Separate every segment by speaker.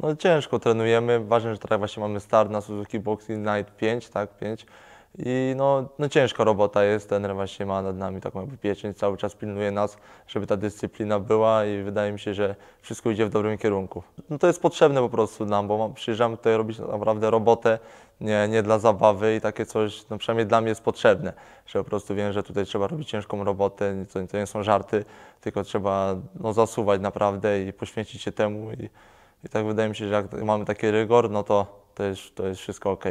Speaker 1: No ciężko trenujemy, ważne, że teraz właśnie mamy start na Suzuki Boxing Night 5, tak, 5. I no, no ciężka robota jest, ten właśnie ma nad nami taką jakby pieczęć, cały czas pilnuje nas, żeby ta dyscyplina była i wydaje mi się, że wszystko idzie w dobrym kierunku. No to jest potrzebne po prostu nam, bo przyjeżdżamy tutaj robić naprawdę robotę, nie, nie dla zabawy i takie coś, no przynajmniej dla mnie jest potrzebne, że po prostu wiem, że tutaj trzeba robić ciężką robotę, to, to nie są żarty, tylko trzeba no, zasuwać naprawdę i poświęcić się temu. I, i tak wydaje mi się, że jak mamy taki rygor, no to, to, jest, to jest wszystko ok.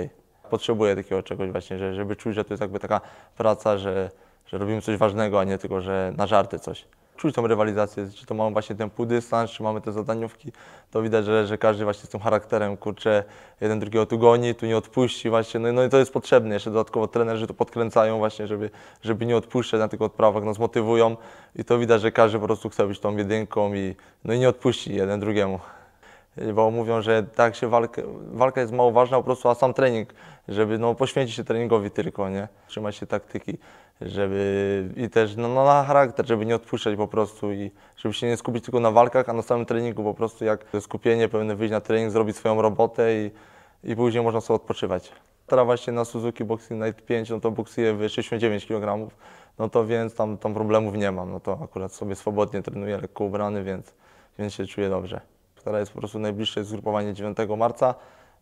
Speaker 1: Potrzebuję takiego czegoś właśnie, że, żeby czuć, że to jest jakby taka praca, że, że robimy coś ważnego, a nie tylko, że na żarty coś. Czuć tą rywalizację, czy to mamy właśnie ten półdystans, czy mamy te zadaniówki, to widać, że, że każdy właśnie z tym charakterem, kurczę, jeden drugiego tu goni, tu nie odpuści właśnie, no, no i to jest potrzebne, jeszcze dodatkowo trenerzy to podkręcają właśnie, żeby, żeby nie odpuszczać na tych odprawach, no zmotywują i to widać, że każdy po prostu chce być tą jedynką i no i nie odpuści jeden drugiemu bo mówią, że tak się walka, walka jest mało ważna, po prostu, a sam trening, żeby no, poświęcić się treningowi tylko, nie? Trzymać się taktyki, żeby i też no, no, na charakter, żeby nie odpuszczać po prostu i żeby się nie skupić tylko na walkach, a na samym treningu po prostu jak skupienie, pełne wyjść na trening, zrobić swoją robotę i, i później można sobie odpoczywać. Teraz właśnie na Suzuki Boxing Night 5, no to boksuję w 69 kg, no to więc tam, tam problemów nie mam, no to akurat sobie swobodnie trenuję, lekko ubrany, więc, więc się czuję dobrze. Teraz jest po prostu najbliższe zgrupowanie 9 marca.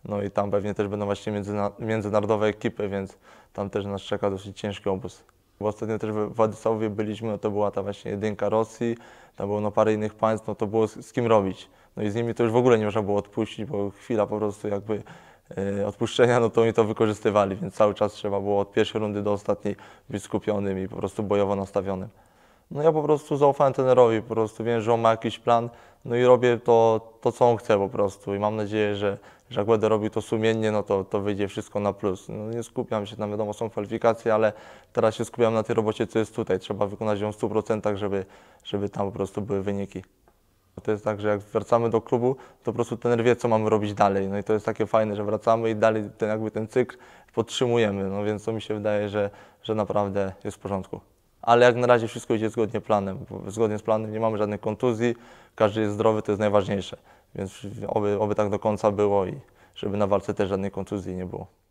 Speaker 1: No i tam pewnie też będą właśnie międzyna międzynarodowe ekipy, więc tam też nas czeka dosyć ciężki obóz. Bo ostatnio też w Władysławie byliśmy, no to była ta właśnie jedynka Rosji, tam było no parę innych państw, no to było z, z, kim robić. No i z nimi to już w ogóle nie można było odpuścić, bo chwila po prostu jakby e, odpuszczenia, no to oni to wykorzystywali, więc cały czas trzeba było od pierwszej rundy do ostatniej być skupionym i po prostu bojowo nastawionym. No ja po prostu zaufałem tenerowi, po prostu wiem, że on ma jakiś plan, no i robię to, to co on chce po prostu i mam nadzieję, że, że jak będę robił to sumiennie, no to, to wyjdzie wszystko na plus. No nie skupiam się, tam wiadomo są kwalifikacje, ale teraz się skupiam na tej robocie, co jest tutaj. Trzeba wykonać ją w 100%, żeby, żeby tam po prostu były wyniki. To jest tak, że jak wracamy do klubu, to po prostu ten wie, co mamy robić dalej. No i to jest takie fajne, że wracamy i dalej ten, jakby ten cykl podtrzymujemy. No więc to mi się wydaje, że, że naprawdę jest w porządku ale jak na razie wszystko idzie zgodnie planem. Zgodnie z planem nie mamy żadnych kontuzji, każdy jest zdrowy, to jest najważniejsze. Więc oby, oby tak do końca było i żeby na walce też żadnej kontuzji nie było.